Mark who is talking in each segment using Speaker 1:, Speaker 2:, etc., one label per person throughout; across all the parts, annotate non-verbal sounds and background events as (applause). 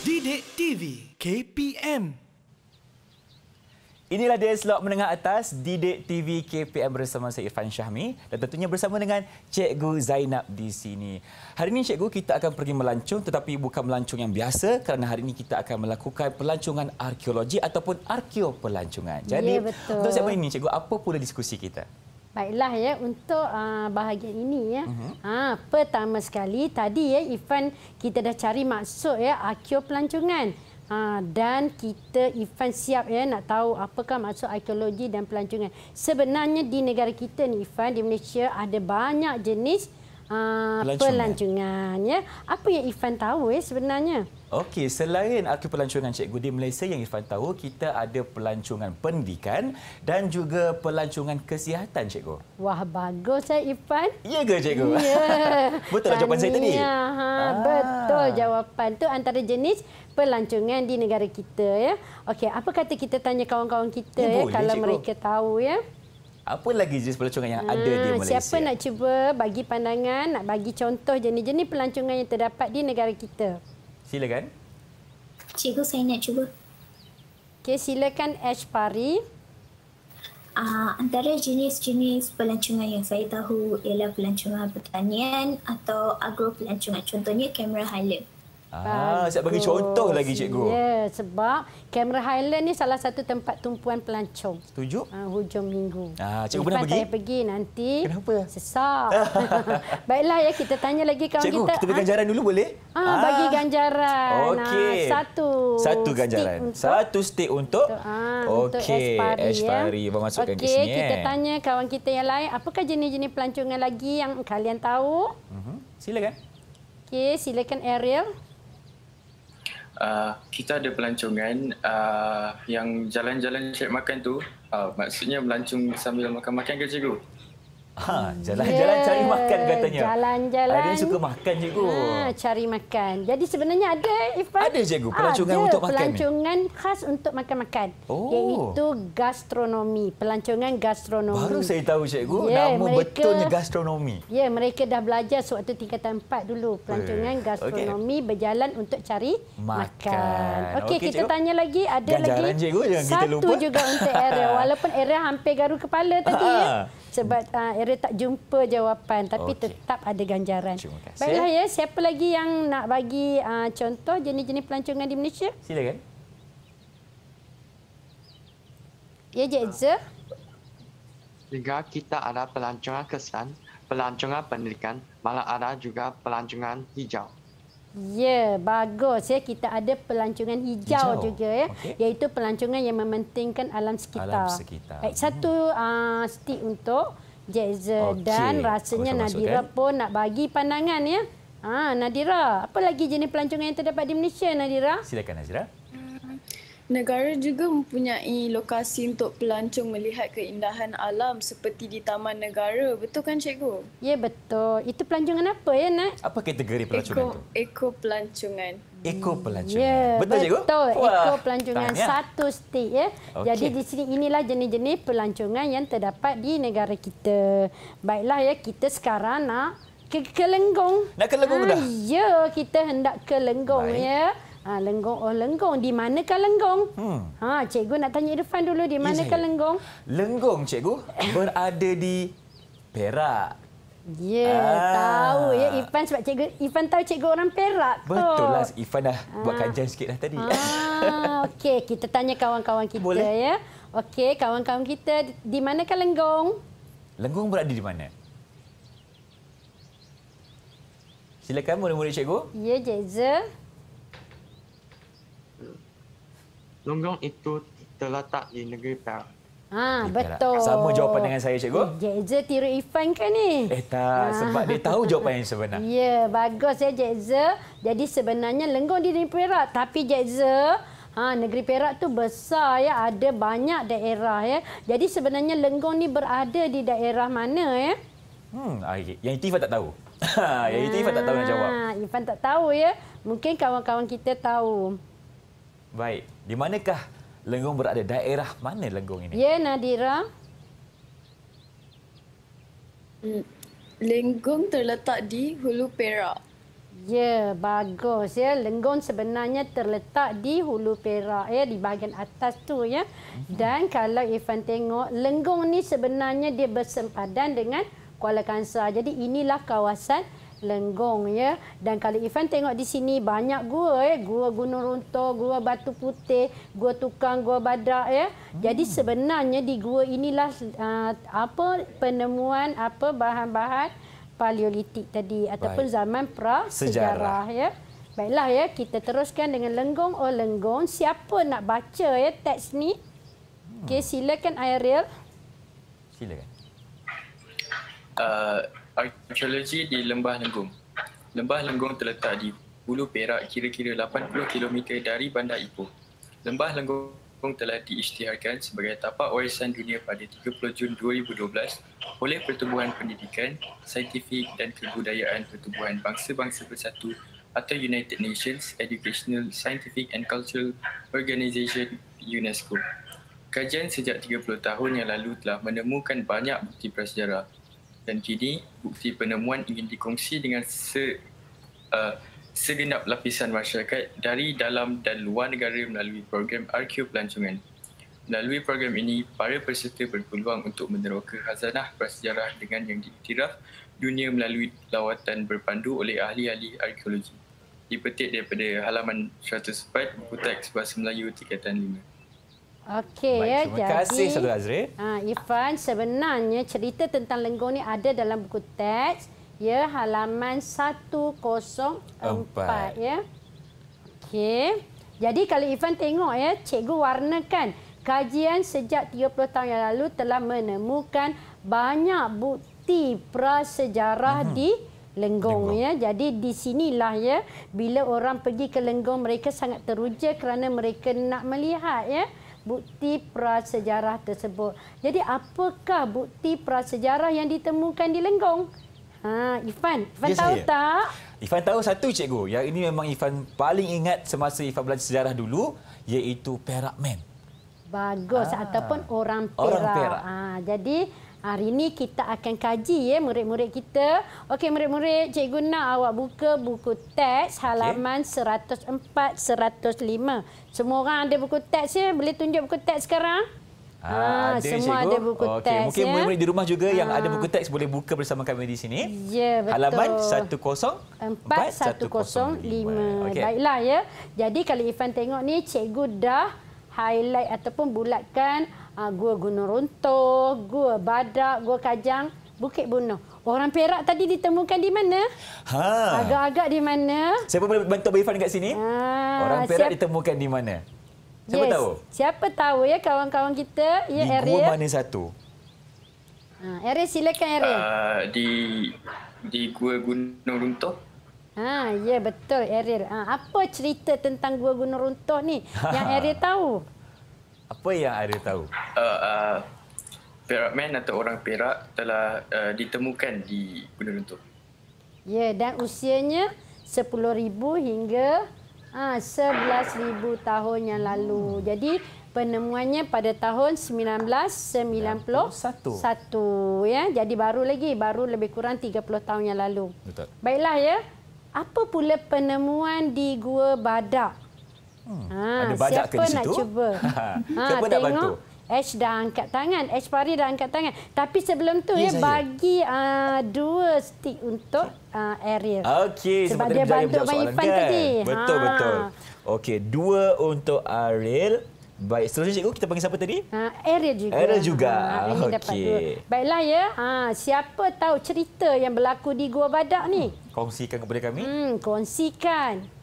Speaker 1: Didik TV KPM Inilah dia slot menengah atas Didik TV KPM bersama saya Irfan Syahmi dan tentunya bersama dengan Cikgu Zainab di sini. Hari ini Cikgu kita akan pergi melancung tetapi bukan melancung yang biasa kerana hari ini kita akan melakukan pelancongan arkeologi ataupun arkeo pelancongan. Jadi ya, untuk siapa ini Cikgu apa pula diskusi kita?
Speaker 2: Baiklah ya untuk uh, bahagian ini ya. Uh-huh. Ha pertama sekali tadi ya Ivan kita dah cari maksud ya akio pelancongan. Ha dan kita Ivan siap ya nak tahu apakah maksud arkeologi dan pelancongan. Sebenarnya di negara kita ni Ivan di Malaysia ada banyak jenis uh, pelancongan. pelancongan ya. Apa yang Ivan tahu ya sebenarnya?
Speaker 1: Okey, selain aku pelancongan Cikgu di Malaysia yang Irfan tahu, kita ada pelancongan pendidikan dan juga pelancongan kesihatan, Cikgu.
Speaker 2: Wah, bagus ya Irfan.
Speaker 1: Ya ke, Cikgu? Ya. (laughs) Betul lah jawapan saya tadi? Ya, ha,
Speaker 2: ah. betul jawapan. tu antara jenis pelancongan di negara kita. ya. Okey, apa kata kita tanya kawan-kawan kita ya, ya, boleh, kalau cikgu. mereka tahu? ya?
Speaker 1: Apa lagi jenis pelancongan yang ha, ada di hmm, Malaysia? Siapa
Speaker 2: nak cuba bagi pandangan, nak bagi contoh jenis-jenis pelancongan yang terdapat di negara kita? Silakan. Cikgu, saya nak cuba. Okey, silakan
Speaker 3: H. Pari. Uh, antara jenis-jenis pelancongan yang saya tahu ialah pelancongan pertanian atau agro pelancongan. Contohnya kamera highlight.
Speaker 1: Ah, saya bagi contoh lagi cikgu. Ya,
Speaker 2: sebab kamera Highland ni salah satu tempat tumpuan pelancong. Setuju? Ah, hujung minggu.
Speaker 1: Ah, cikgu pernah pergi? Saya
Speaker 2: pergi nanti. Kenapa? Sesak. (laughs) (laughs) Baiklah ya kita tanya lagi kawan cikgu, kita. Cikgu, kita ah.
Speaker 1: ganjaran ha? dulu boleh?
Speaker 2: Ah, bagi ah. ganjaran. Ah, Okey. Ah, satu. Satu ganjaran. Stick
Speaker 1: satu stick untuk
Speaker 2: Okey, Ashfari. Ya. Bawa masukkan okay, ke sini. Okey, kita eh. tanya kawan kita yang lain, apakah jenis-jenis pelancongan lagi yang kalian tahu? Mhm. Uh -huh. Silakan. Okey, silakan Ariel
Speaker 4: uh, kita ada pelancongan uh, yang jalan-jalan cek makan tu uh, maksudnya melancung sambil makan-makan ke cikgu? Ha, jalan-jalan yeah. cari makan katanya.
Speaker 2: Jalan-jalan. Ada suka
Speaker 4: makan cikgu. Ha,
Speaker 2: cari makan. Jadi sebenarnya ada Ifan. Ada cikgu pelancongan ada untuk pelancongan makan. Pelancongan khas untuk makan-makan. Oh. Iaitu gastronomi. Pelancongan gastronomi. Baru saya tahu cikgu yeah, nama mereka, betulnya
Speaker 1: gastronomi.
Speaker 2: Ya, yeah, mereka dah belajar sewaktu tingkatan 4 dulu. Pelancongan uh, gastronomi okay. berjalan untuk cari
Speaker 1: makan. makan. Okey, okay, kita cikgu. tanya
Speaker 2: lagi. Ada Ganjaran lagi cikgu, jangan satu kita lupa. juga untuk area. (laughs) Walaupun area hampir garu kepala tadi. Ha. Ya. Sebab ah, area kira tak jumpa jawapan tapi okay. tetap ada ganjaran. Baiklah ya, siapa lagi yang nak bagi uh, contoh jenis-jenis pelancongan di Malaysia? Silakan. Ya, Jezza. Ah.
Speaker 4: Jika kita ada pelancongan kesan, pelancongan pendidikan, malah ada juga pelancongan hijau.
Speaker 2: Ya, bagus ya kita ada pelancongan hijau, hijau. juga ya, okay. iaitu pelancongan yang mementingkan alam sekitar. Alam sekitar. Baik, satu hmm. uh, stick untuk Jeza okay. dan rasanya masuk, Nadira masuk, kan? pun nak bagi pandangan ya. Ha, Nadira, apa lagi jenis pelancongan yang terdapat di Malaysia Nadira?
Speaker 3: Silakan
Speaker 1: Nadira. Hmm.
Speaker 2: Negara juga mempunyai
Speaker 3: lokasi untuk pelancong melihat keindahan alam seperti di Taman Negara. Betul
Speaker 2: kan Cikgu? Ya, betul. Itu pelancongan apa ya, Nak?
Speaker 1: Apa kategori pelancongan itu? Eko,
Speaker 2: eko pelancongan.
Speaker 1: Eko pelancongan. Yeah, betul, betul, cikgu? Betul. Eko pelancongan Tanya. satu
Speaker 2: stik. Ya. Okay. Jadi di sini inilah jenis-jenis pelancongan yang terdapat di negara kita. Baiklah, ya kita sekarang nak ke Kelenggong. Nak ke Lenggong dah? Ah, ya, kita hendak ke Lenggong. Ya. Ha, lenggong, oh Lenggong. Di manakah Lenggong? Hmm. Ha, cikgu nak tanya Irfan dulu, di mana ya, Lenggong?
Speaker 1: Lenggong, cikgu, berada di Perak.
Speaker 2: Ya, yeah, ah. tahu ya ah. Ipan sebab cikgu Ipan tahu cikgu orang Perak. Betul lah
Speaker 1: Ipan dah ah. buat kajian sikit dah tadi.
Speaker 2: Ah, okey, kita tanya kawan-kawan kita Boleh. ya. Okey, kawan-kawan kita di manakah lenggong?
Speaker 1: Lenggong berada di mana? Silakan murid-murid cikgu.
Speaker 2: Ya, Jeza.
Speaker 4: Lenggong itu terletak di negeri Perak.
Speaker 2: Ha, betul. Sama jawapan dengan saya, Cikgu. Eh, Jeza tiru Ifan ke ni? Eh,
Speaker 1: tak. Ah. Sebab dia tahu jawapan yang sebenar. (laughs)
Speaker 2: Ya, bagus ya, Jeza. Jadi sebenarnya lenggong di negeri Perak. Tapi, Jeza, ha, negeri Perak tu besar. ya, Ada banyak daerah. ya. Jadi sebenarnya lenggong ni berada di daerah mana? ya?
Speaker 1: Hmm, ah, okay. Yang itu Ifan tak tahu. (laughs) yang itu Ifan tak tahu nak jawab.
Speaker 2: Ifan tak tahu. ya. Mungkin kawan-kawan kita tahu.
Speaker 1: Baik. Di manakah... Lenggong berada daerah mana Lenggong ini?
Speaker 2: Ya, Nadira. Hmm, lenggong terletak di Hulu Perak. Ya, bagus ya. Lenggong sebenarnya terletak di Hulu Perak ya, di bahagian atas tu ya. Mhm. Dan kalau Ivan tengok, Lenggong ni sebenarnya dia bersempadan dengan Kuala Kangsar. Jadi inilah kawasan lenggong ya dan kalau Ivan tengok di sini banyak gua ya gua gunung runtuh gua batu putih gua tukang gua badak ya hmm. jadi sebenarnya di gua inilah uh, apa penemuan apa bahan-bahan paleolitik tadi ataupun Baik. zaman prasejarah Sejarah. ya baiklah ya kita teruskan dengan lenggong oh lenggong siapa nak baca ya teks ni hmm. okey silakan Ariel
Speaker 4: silakan uh, arkeologi di Lembah Lenggong. Lembah Lenggong terletak di Hulu Perak kira-kira 80 km dari Bandar Ipoh. Lembah Lenggong telah diisytiharkan sebagai tapak warisan dunia pada 30 Jun 2012 oleh Pertubuhan Pendidikan, Saintifik dan Kebudayaan Pertubuhan Bangsa-Bangsa Bersatu atau United Nations Educational, Scientific and Cultural Organization UNESCO. Kajian sejak 30 tahun yang lalu telah menemukan banyak bukti prasejarah dan kini bukti penemuan ingin dikongsi dengan se, uh, segenap lapisan masyarakat dari dalam dan luar negara melalui program RQ Pelancongan. Melalui program ini, para peserta berpeluang untuk meneroka hazanah prasejarah dengan yang diiktiraf dunia melalui lawatan berpandu oleh ahli-ahli arkeologi. Dipetik daripada halaman 104 buku teks Bahasa Melayu Tingkatan 5.
Speaker 2: Okey ya. Terima kasih Saudara Azri. Ha, ah, Ifan sebenarnya cerita tentang lenggong ni ada dalam buku teks ya halaman 104 ya. Okey. Jadi kalau Ifan tengok ya cikgu warnakan kajian sejak 30 tahun yang lalu telah menemukan banyak bukti prasejarah hmm. di Lenggong, lenggong ya jadi di sinilah ya bila orang pergi ke lenggong mereka sangat teruja kerana mereka nak melihat ya bukti prasejarah tersebut. Jadi apakah bukti prasejarah yang ditemukan di Lenggong? Ha, Ifan, Ifan ya, tahu saya. tak?
Speaker 1: Ifan tahu satu cikgu. Yang ini memang Ifan paling ingat semasa Ifan belajar sejarah dulu iaitu Perak Man.
Speaker 2: Bagus ah. ataupun orang Perak. Orang Perak. Ha, jadi Hari ini kita akan kaji ya murid-murid kita. Okey murid-murid, cikgu nak awak buka buku teks halaman okay. 104 105. Semua orang ada buku teks ya? Boleh tunjuk buku teks sekarang?
Speaker 1: Ha, ada, semua cikgu. ada buku okay. teks. Mungkin ya? murid-murid di rumah juga ha. yang ada ah. buku teks boleh buka bersama kami di sini.
Speaker 2: Ya, betul. Halaman 104-105. Okay. Baiklah ya. Jadi kalau Ifan tengok ni, cikgu dah highlight ataupun bulatkan uh, gua gunung runtuh, gua badak, gua kajang, bukit bunuh. Orang Perak tadi ditemukan di mana? Ha. Agak-agak di mana?
Speaker 1: Siapa boleh bantu Bifan di sini? Ha. Orang Perak Siap... ditemukan di mana? Siapa yes. tahu?
Speaker 2: Siapa tahu ya kawan-kawan kita, ya di area. Di mana satu? Ha, ah, Eri silakan Eri. Uh,
Speaker 4: di di gua gunung runtuh.
Speaker 2: Ha, ya betul Eril. Ha, apa cerita tentang gua gunung runtuh ni (laughs) yang Eril tahu?
Speaker 4: Apa yang ada tahu? Uh, uh, Perak Man atau orang Perak telah uh, ditemukan di Gunung Runtuh.
Speaker 2: Ya, dan usianya 10,000 hingga uh, ah, 11,000 tahun yang lalu. Hmm. Jadi, penemuannya pada tahun 1991. Ya. Jadi, baru lagi. Baru lebih kurang 30 tahun yang lalu. Betul. Baiklah, ya. Apa pula penemuan di Gua Badak? Hmm. Ha, Ada bajak ke situ? Siapa nak cuba? (laughs) ha, siapa nak bantu? Ash dah angkat tangan. Ash Pari dah angkat tangan. Tapi sebelum tu ya, ya bagi uh, dua stick untuk uh, Ariel. Okey, sebab dia bantu Abang Ipan kan? tadi. Betul, ha. betul.
Speaker 1: Okey, dua untuk Ariel. Baik, selanjutnya cikgu kita panggil siapa tadi? Uh,
Speaker 2: Ariel juga. Ariel juga. Ha, Okey. Baiklah ya, ha, siapa tahu cerita yang berlaku di Gua Badak ni? Hmm,
Speaker 1: kongsikan kepada kami.
Speaker 2: Hmm, Kongsikan.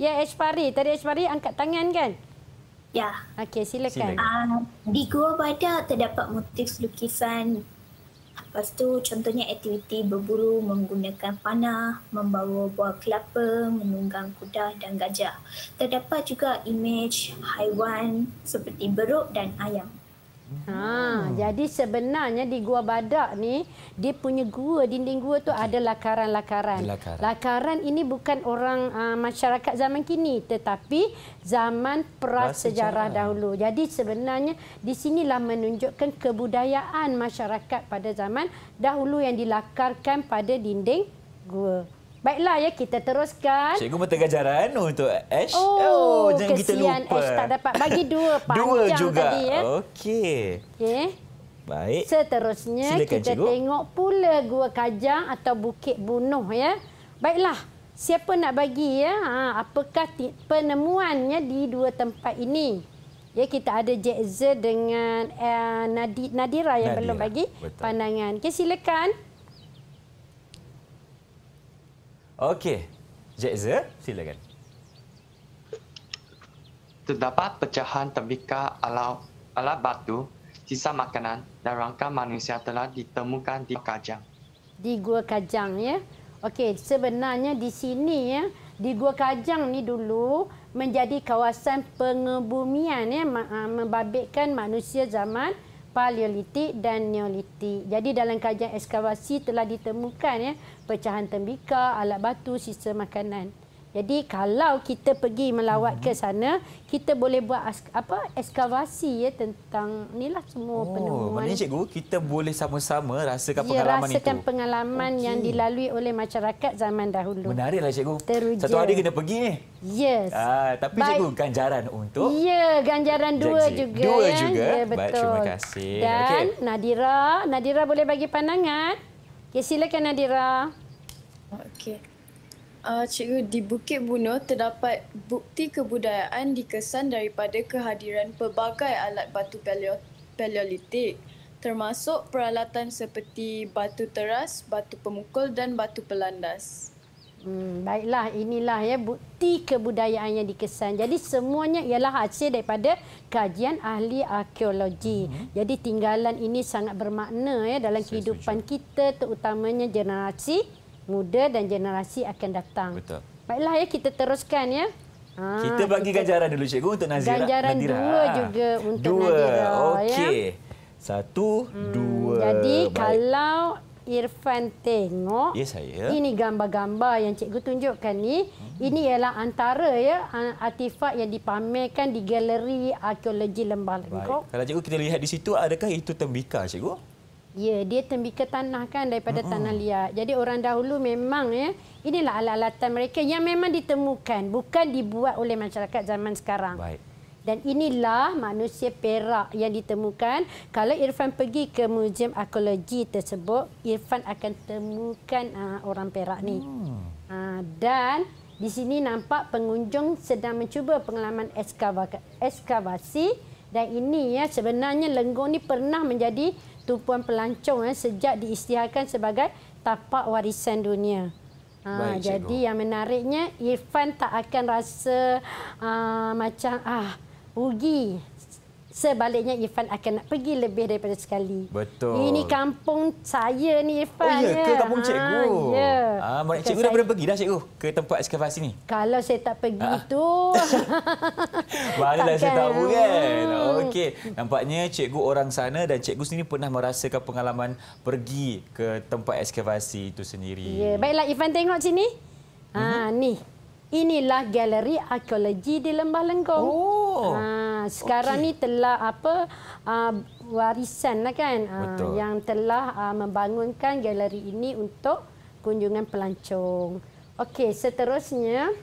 Speaker 2: Ya, yeah, Ashfari. Tadi Ashfari angkat tangan kan? Ya. Yeah. Okey, silakan. Uh,
Speaker 3: di Gua Badak terdapat motif lukisan. Lepas tu contohnya aktiviti berburu menggunakan panah, membawa buah kelapa, menunggang kuda dan gajah. Terdapat juga imej haiwan seperti beruk dan ayam. Ha, hmm.
Speaker 2: jadi sebenarnya di Gua Badak ni dia punya gua dinding gua tu ada lakaran-lakaran. Lakaran ini bukan orang uh, masyarakat zaman kini tetapi zaman prasejarah, sejarah dahulu. Jadi sebenarnya di sinilah menunjukkan kebudayaan masyarakat pada zaman dahulu yang dilakarkan pada dinding gua. Baiklah ya kita teruskan. Cikgu
Speaker 1: mata gajaran untuk Ash. Oh, oh jangan kita lupa. Kesian Ash tak dapat
Speaker 2: bagi dua (laughs) panjang dua juga. tadi ya. Okey. Okey. Baik. Seterusnya Silakan, kita cikgu. tengok pula gua kajang atau bukit bunuh ya. Baiklah. Siapa nak bagi ya? Ha, apakah penemuannya di dua tempat ini? Ya kita ada Jezza dengan uh, Nadira yang Nadira. belum bagi Betul. pandangan. Okey silakan.
Speaker 4: Okey. Jezza, silakan. Terdapat pecahan tembika ala ala batu, sisa makanan dan rangka manusia telah ditemukan di Kajang.
Speaker 2: Di Gua Kajang ya. Okey, sebenarnya di sini ya, di Gua Kajang ni dulu menjadi kawasan pengebumian ya, ah, membabitkan manusia zaman paleolitik dan neolitik. Jadi dalam kajian ekskavasi telah ditemukan ya pecahan tembikar, alat batu, sisa makanan. Jadi kalau kita pergi melawat ke mhm. sana, kita boleh buat apa ekskavasi ya tentang inilah semua oh, penemuan. Oh, maknanya
Speaker 1: cikgu kita boleh sama-sama rasakan ya, pengalaman rasakan itu. Rasakan
Speaker 2: pengalaman okay. yang dilalui oleh masyarakat zaman dahulu.
Speaker 1: Menariklah cikgu. Teruja. Satu hari kena pergi ni.
Speaker 2: Yes. Ah, tapi Baik. cikgu
Speaker 1: ganjaran untuk
Speaker 2: Ya, ganjaran dua jek juga Dua ya. juga. Ya, betul. Baik, terima kasih. Dan okay. Nadira, Nadira boleh bagi pandangan? Ya silakan Nadira.
Speaker 3: Okey. Uh,
Speaker 2: cikgu, di Bukit Buno
Speaker 3: terdapat bukti kebudayaan dikesan daripada kehadiran pelbagai alat batu paleo- paleolitik termasuk peralatan seperti batu teras,
Speaker 2: batu pemukul dan batu pelandas. Hmm, baiklah, inilah ya bukti kebudayaan yang dikesan. Jadi semuanya ialah hasil daripada kajian ahli arkeologi. hmm Jadi tinggalan ini sangat bermakna ya dalam Saya kehidupan suju. kita terutamanya generasi muda dan generasi akan datang. Betul. Baiklah ya kita teruskan ya. Ha, kita
Speaker 1: bagi ganjaran dulu cikgu untuk Nazira. Ganjaran Nadira. dua ah. juga untuk dua. Nadira. Dua. Ya. Okey. Ya. Satu, hmm. dua. Jadi Baik.
Speaker 2: kalau Irfan tengok. Ya
Speaker 1: saya. Ini
Speaker 2: gambar-gambar yang cikgu tunjukkan ni. Hmm. Ini ialah antara ya artifak yang dipamerkan di galeri arkeologi Lembah Lengkok.
Speaker 1: Kalau cikgu kita lihat di situ adakah itu tembikar cikgu?
Speaker 2: Ya, dia tembika tanah kan daripada uh -uh. tanah liat. Jadi orang dahulu memang ya, inilah alat-alatan mereka yang memang ditemukan, bukan dibuat oleh masyarakat zaman sekarang. Baik. Dan inilah manusia perak yang ditemukan. Kalau Irfan pergi ke muzium arkeologi tersebut, Irfan akan temukan uh, orang perak ni. Hmm. Uh, dan di sini nampak pengunjung sedang mencuba pengalaman eskava eskavasi. Dan ini ya sebenarnya lenggong ni pernah menjadi tumpuan pelancong eh, sejak diisytiharkan sebagai tapak warisan dunia. Ha, Baik, jadi yang menariknya, Irfan tak akan rasa uh, macam ah rugi Sebaliknya Irfan akan nak pergi lebih daripada sekali.
Speaker 1: Betul. Ini
Speaker 2: kampung saya ni Irfan. Oh ya, ke kampung cikgu. Ha, ya. Ah, ha, mak cikgu
Speaker 1: dah pernah pergi dah cikgu ke tempat ekskavasi ni?
Speaker 2: Kalau saya tak pergi ha. tu. (laughs)
Speaker 1: Baliklah saya tahu kan. Okey, nampaknya cikgu orang sana dan cikgu sini pernah merasakan pengalaman pergi ke tempat ekskavasi itu sendiri. Ya,
Speaker 2: baiklah Irfan tengok sini. Ha, mm -hmm. ni. Inilah galeri arkeologi di Lembah Lengkong. Oh. Ha. Ah, sekarang okay. ni telah apa uh, warisan lah kan uh, yang telah uh, membangunkan galeri ini untuk kunjungan pelancong. Okey, seterusnya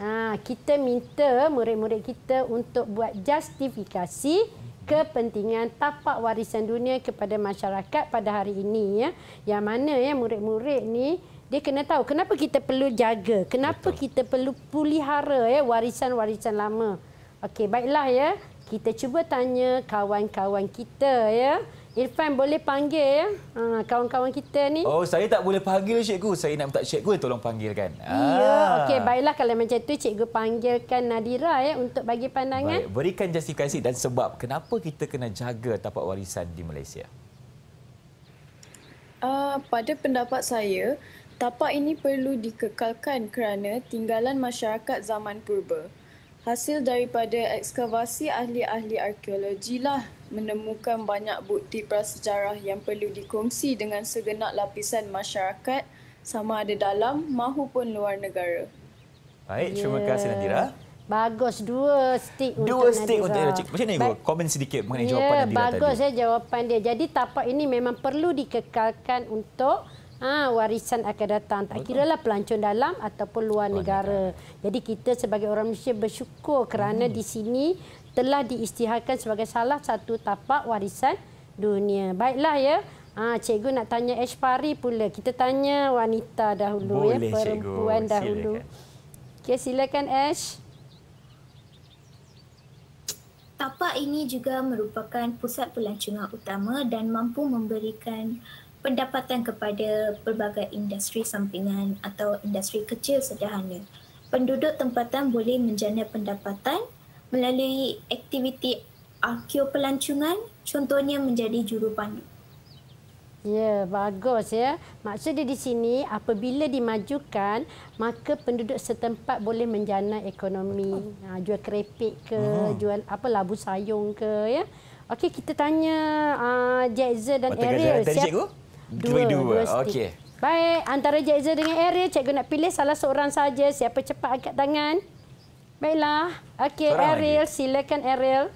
Speaker 2: uh, kita minta murid-murid kita untuk buat justifikasi kepentingan tapak warisan dunia kepada masyarakat pada hari ini ya. Yang mana ya murid-murid ni dia kena tahu kenapa kita perlu jaga, kenapa Betul. kita perlu pulihara ya warisan-warisan lama. Okey, baiklah ya. Kita cuba tanya kawan-kawan kita ya. Irfan boleh panggil ya ha, kawan-kawan ha, kita ni. Oh,
Speaker 1: saya tak boleh panggil cikgu. Saya nak minta cikgu tolong panggilkan. Ah. Ya, ah. okey
Speaker 2: baiklah kalau macam tu cikgu panggilkan Nadira ya untuk bagi pandangan. Baik.
Speaker 1: Berikan justifikasi dan sebab kenapa kita kena jaga tapak warisan di Malaysia.
Speaker 2: Uh, pada
Speaker 3: pendapat saya, tapak ini perlu dikekalkan kerana tinggalan masyarakat zaman purba hasil daripada ekskavasi ahli-ahli arkeologi lah menemukan banyak bukti prasejarah yang perlu dikongsi dengan segenap lapisan masyarakat sama ada dalam maupun luar negara.
Speaker 1: Baik, yeah. terima kasih Nadira.
Speaker 2: Bagus. Dua stick.
Speaker 3: untuk Dua stick untuk Nadira. Cik, macam mana
Speaker 1: ba- komen sedikit mengenai yeah, jawapan ya, Nadira bagus tadi? Bagus ya
Speaker 2: jawapan dia. Jadi tapak ini memang perlu dikekalkan untuk Ha, warisan akan datang. Tak kira lah pelancong dalam ataupun luar negara. Jadi kita sebagai orang Malaysia bersyukur kerana hmm. di sini telah diistiharkan sebagai salah satu tapak warisan dunia. Baiklah ya. Ha, cikgu nak tanya Ashpari pula. Kita tanya wanita dahulu ya, Boleh, ya, perempuan cikgu. dahulu. Silakan. Okey, silakan Ash. Tapak ini juga merupakan
Speaker 3: pusat pelancongan utama dan mampu memberikan pendapatan kepada pelbagai industri sampingan atau industri kecil sederhana. Penduduk tempatan boleh menjana pendapatan melalui aktiviti arkeo pelancongan, contohnya menjadi juru jurupandu.
Speaker 2: Ya, bagus ya. Maksudnya di sini apabila dimajukan, maka penduduk setempat boleh menjana ekonomi. Ha, jual keripik ke, hmm. jual apa labu sayung ke ya. Okey, kita tanya uh, ah, Jazza dan Ariel siapa?
Speaker 1: Dua, dua, dua stick. Okay.
Speaker 2: Baik, antara Jaiza dengan Ariel, cikgu nak pilih salah seorang saja. Siapa cepat angkat tangan? Baiklah. Okey, Ariel, lagi. silakan Ariel.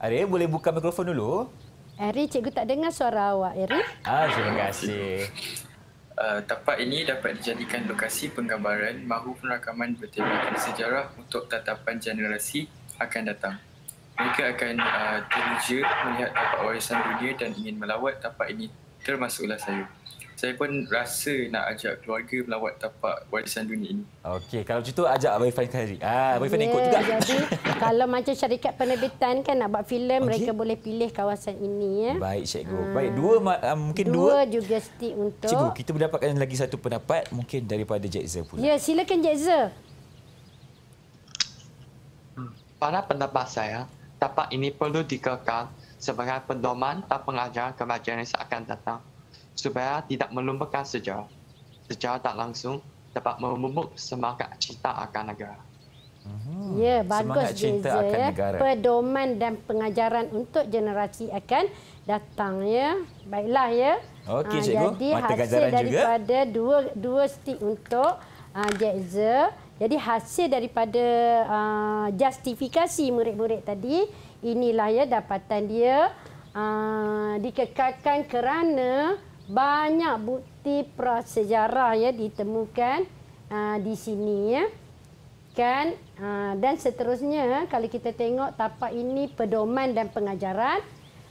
Speaker 1: Ariel, boleh buka mikrofon dulu?
Speaker 2: Ariel, cikgu tak dengar suara awak, Ariel.
Speaker 4: Ah, terima kasih. Uh, tapak ini dapat dijadikan lokasi penggambaran mahu penerakaman bertemakan sejarah untuk tatapan generasi akan datang mereka akan uh, teruja melihat tapak warisan dunia dan ingin melawat tapak ini termasuklah saya. Saya pun rasa nak ajak keluarga melawat tapak warisan dunia ini. Okey, kalau macam tu ajak boyfriend sendiri. Ah, boyfriend yeah, ikut juga. Jadi,
Speaker 2: (laughs) kalau macam syarikat penerbitan kan nak buat filem, okay. mereka boleh pilih kawasan ini ya.
Speaker 1: Baik, cikgu. Hmm. Baik, dua uh, mungkin dua, dua
Speaker 2: juga stick untuk Cikgu,
Speaker 1: kita mendapatkan
Speaker 4: lagi satu pendapat mungkin daripada Jazza pula.
Speaker 2: Ya, yeah, silakan Jazza.
Speaker 4: Hmm, pada pendapat saya, tapak ini perlu dikekal sebagai pendoman dan pengajaran kemajuan yang seakan datang supaya tidak melumpuhkan sejarah. Sejarah tak langsung dapat memupuk semangat cinta akan negara.
Speaker 2: Hmm. Ya, bagus cinta akan ya. Pedoman dan pengajaran untuk generasi akan datang ya. Baiklah ya. Okey ah, cikgu, mata gajaran juga. Jadi daripada dua dua stik untuk uh, Jezza. Jadi hasil daripada uh, justifikasi murid-murid tadi inilah ya dapatan dia uh, dikekalkan kerana banyak bukti prasejarah ya ditemukan uh, di sini ya kan uh, dan seterusnya kalau kita tengok tapak ini pedoman dan pengajaran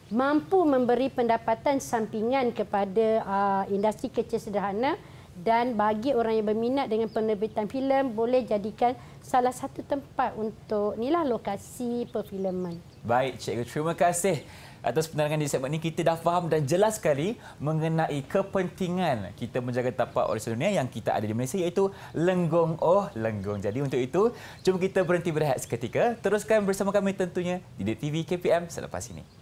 Speaker 2: mampu memberi pendapatan sampingan kepada uh, industri kecil sederhana dan bagi orang yang berminat dengan penerbitan filem boleh jadikan salah satu tempat untuk inilah lokasi perfileman.
Speaker 1: Baik cikgu terima kasih atas penerangan di segmen ini kita dah faham dan jelas sekali mengenai kepentingan kita menjaga tapak warisan dunia yang kita ada di Malaysia iaitu lenggong oh lenggong. Jadi untuk itu cuma kita berhenti berehat seketika teruskan bersama kami tentunya di DTV KPM selepas ini.